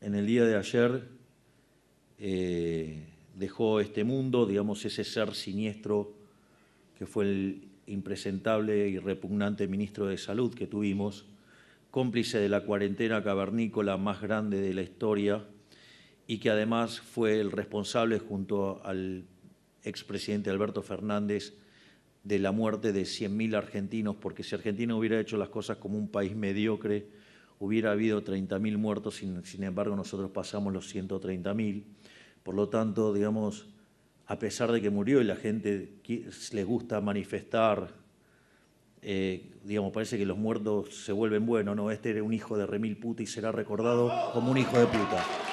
en el día de ayer eh, dejó este mundo, digamos, ese ser siniestro que fue el impresentable y repugnante ministro de Salud que tuvimos, cómplice de la cuarentena cavernícola más grande de la historia y que además fue el responsable junto al expresidente Alberto Fernández de la muerte de 100.000 argentinos, porque si Argentina hubiera hecho las cosas como un país mediocre, hubiera habido 30.000 muertos, sin, embargo nosotros pasamos los 130.000. Por lo tanto, digamos, a pesar de que murió y la gente les gusta manifestar, eh, digamos, parece que los muertos se vuelven buenos, no, este era un hijo de remil puta y será recordado como un hijo de puta.